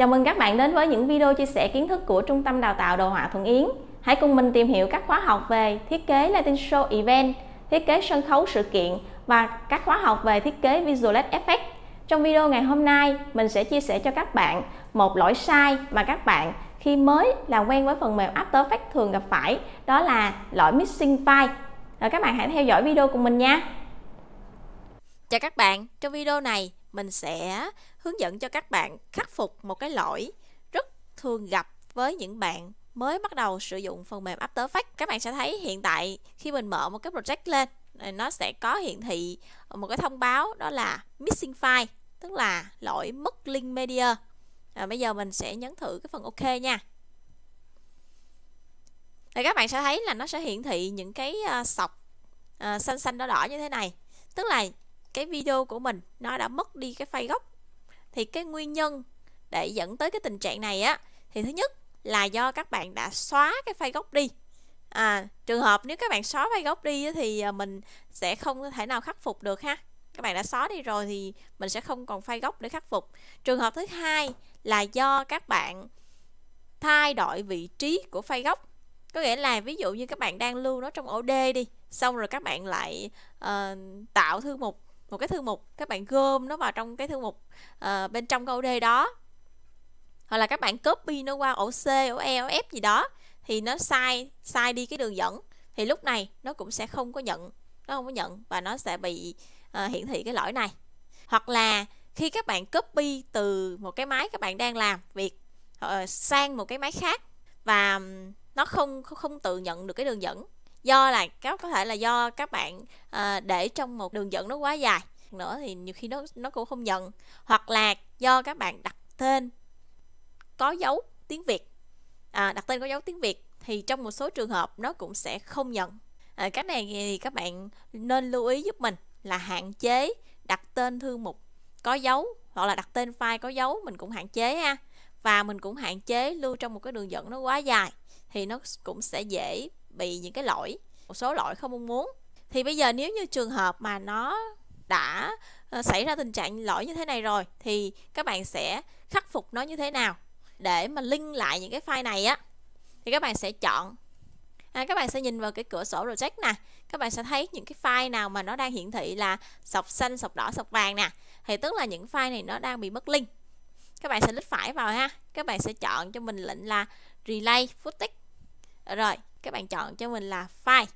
Chào mừng các bạn đến với những video chia sẻ kiến thức của Trung tâm Đào tạo Đồ họa Thuận Yến. Hãy cùng mình tìm hiểu các khóa học về thiết kế Latin Show Event, thiết kế sân khấu sự kiện và các khóa học về thiết kế Visual Effects. Trong video ngày hôm nay, mình sẽ chia sẻ cho các bạn một lỗi sai mà các bạn khi mới làm quen với phần mềm After Effects thường gặp phải, đó là lỗi missing file. Rồi các bạn hãy theo dõi video cùng mình nha. Chào các bạn, trong video này mình sẽ hướng dẫn cho các bạn khắc phục một cái lỗi rất thường gặp với những bạn mới bắt đầu sử dụng phần mềm After Effects. Các bạn sẽ thấy hiện tại khi mình mở một cái project lên nó sẽ có hiển thị một cái thông báo đó là missing file tức là lỗi mất link media à, bây giờ mình sẽ nhấn thử cái phần ok nha thì các bạn sẽ thấy là nó sẽ hiển thị những cái uh, sọc uh, xanh xanh đỏ đỏ như thế này tức là cái video của mình nó đã mất đi cái file gốc thì cái nguyên nhân để dẫn tới cái tình trạng này á thì thứ nhất là do các bạn đã xóa cái file gốc đi à trường hợp nếu các bạn xóa file gốc đi thì à, mình sẽ không thể nào khắc phục được ha các bạn đã xóa đi rồi thì mình sẽ không còn file gốc để khắc phục trường hợp thứ hai là do các bạn thay đổi vị trí của file gốc có nghĩa là ví dụ như các bạn đang lưu nó trong ổ D đi xong rồi các bạn lại uh, tạo thư mục một cái thư mục các bạn gom nó vào trong cái thư mục uh, bên trong câu d đó hoặc là các bạn copy nó qua ổ c ổ e ổ f gì đó thì nó sai sai đi cái đường dẫn thì lúc này nó cũng sẽ không có nhận nó không có nhận và nó sẽ bị uh, hiển thị cái lỗi này hoặc là khi các bạn copy từ một cái máy các bạn đang làm việc uh, sang một cái máy khác và nó không không tự nhận được cái đường dẫn do là các có thể là do các bạn à, để trong một đường dẫn nó quá dài nữa thì nhiều khi nó nó cũng không nhận hoặc là do các bạn đặt tên có dấu tiếng việt à, đặt tên có dấu tiếng việt thì trong một số trường hợp nó cũng sẽ không nhận à, cái này thì các bạn nên lưu ý giúp mình là hạn chế đặt tên thư mục có dấu hoặc là đặt tên file có dấu mình cũng hạn chế ha và mình cũng hạn chế lưu trong một cái đường dẫn nó quá dài thì nó cũng sẽ dễ bị những cái lỗi một số lỗi không mong muốn thì bây giờ nếu như trường hợp mà nó đã ờ, xảy ra tình trạng lỗi như thế này rồi thì các bạn sẽ khắc phục nó như thế nào để mà link lại những cái file này á thì các bạn sẽ chọn à, các bạn sẽ nhìn vào cái cửa sổ project nè các bạn sẽ thấy những cái file nào mà nó đang hiển thị là sọc xanh sọc đỏ sọc vàng nè thì tức là những file này nó đang bị mất link các bạn sẽ lít phải vào ha các bạn sẽ chọn cho mình lệnh là relay footage rồi các bạn chọn cho mình là file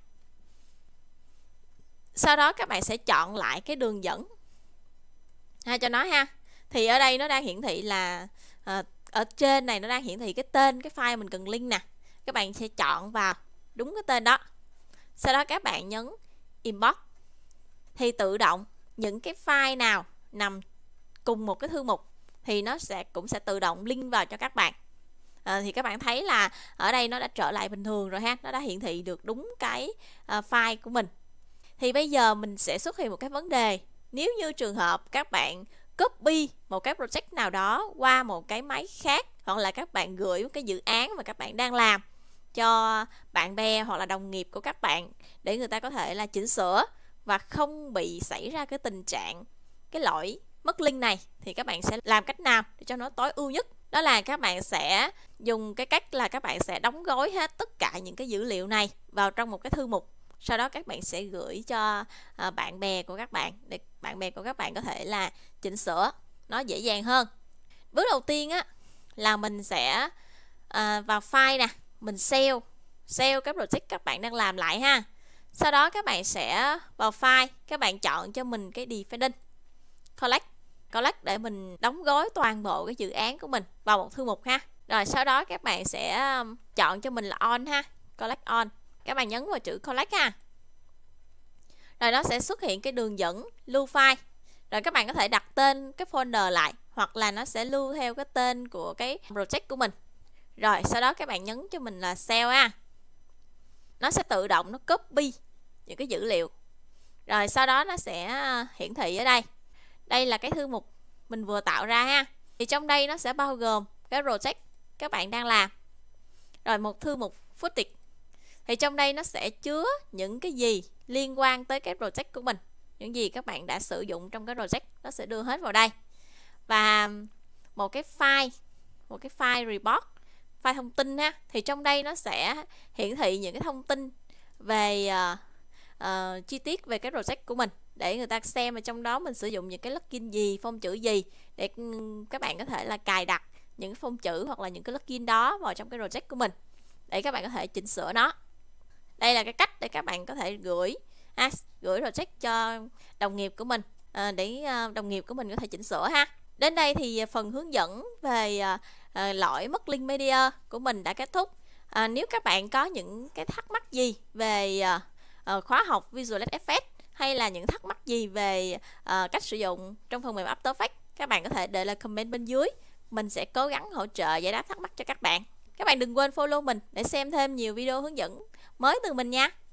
sau đó các bạn sẽ chọn lại cái đường dẫn ha cho nó ha thì ở đây nó đang hiển thị là à, ở trên này nó đang hiển thị cái tên cái file mình cần link nè các bạn sẽ chọn vào đúng cái tên đó sau đó các bạn nhấn inbox thì tự động những cái file nào nằm cùng một cái thư mục thì nó sẽ cũng sẽ tự động link vào cho các bạn à, thì các bạn thấy là ở đây nó đã trở lại bình thường rồi ha nó đã hiển thị được đúng cái à, file của mình thì bây giờ mình sẽ xuất hiện một cái vấn đề nếu như trường hợp các bạn copy một cái project nào đó qua một cái máy khác hoặc là các bạn gửi một cái dự án mà các bạn đang làm cho bạn bè hoặc là đồng nghiệp của các bạn để người ta có thể là chỉnh sửa và không bị xảy ra cái tình trạng cái lỗi mất link này thì các bạn sẽ làm cách nào để cho nó tối ưu nhất đó là các bạn sẽ dùng cái cách là các bạn sẽ đóng gói hết tất cả những cái dữ liệu này vào trong một cái thư mục sau đó các bạn sẽ gửi cho ờ, bạn bè của các bạn để bạn bè của các bạn có thể là chỉnh sửa nó dễ dàng hơn bước đầu tiên á là mình sẽ ờ, vào file nè mình sale sale cái project các bạn đang làm lại ha sau đó các bạn sẽ vào file các bạn chọn cho mình cái defending collect collect để mình đóng gói toàn bộ cái dự án của mình vào một thư mục ha rồi sau đó các bạn sẽ um, chọn cho mình là on ha collect on các bạn nhấn vào chữ collect ha rồi nó sẽ xuất hiện cái đường dẫn lưu file rồi các bạn có thể đặt tên cái folder lại hoặc là nó sẽ lưu theo cái tên của cái project của mình rồi sau đó các bạn nhấn cho mình là sell ha nó sẽ tự động nó copy những cái dữ liệu rồi sau đó nó sẽ uh, hiển thị ở đây đây là cái thư mục mình vừa tạo ra ha thì trong đây nó sẽ bao gồm cái project các bạn đang làm rồi một thư mục footage thì trong đây nó sẽ chứa những cái gì liên quan tới cái project của mình những gì các bạn đã sử dụng trong cái project nó sẽ đưa hết vào đây và một cái file một cái file report file thông tin ha thì trong đây nó sẽ hiển thị những cái thông tin về uh, uh, chi tiết về cái project của mình để người ta xem ở trong đó mình sử dụng những cái plugin gì phông chữ gì để ừ, các bạn có thể là cài đặt những phông chữ hoặc là những cái plugin đó vào trong cái project của mình để các bạn có thể chỉnh sửa nó đây là cái cách để các bạn có thể gửi à, gửi project cho đồng nghiệp của mình à, để à, đồng nghiệp của mình có thể chỉnh sửa ha đến đây thì phần hướng dẫn về à, à lõi mất link media của mình đã kết thúc à, nếu các bạn có những cái thắc mắc gì về à, à khóa học Visual Effects hay là những thắc mắc gì về uh, cách sử dụng trong phần mềm After Effects các bạn có thể để lại comment bên dưới mình sẽ cố gắng hỗ trợ giải đáp thắc mắc cho các bạn các bạn đừng quên follow mình để xem thêm nhiều video hướng dẫn mới từ mình nha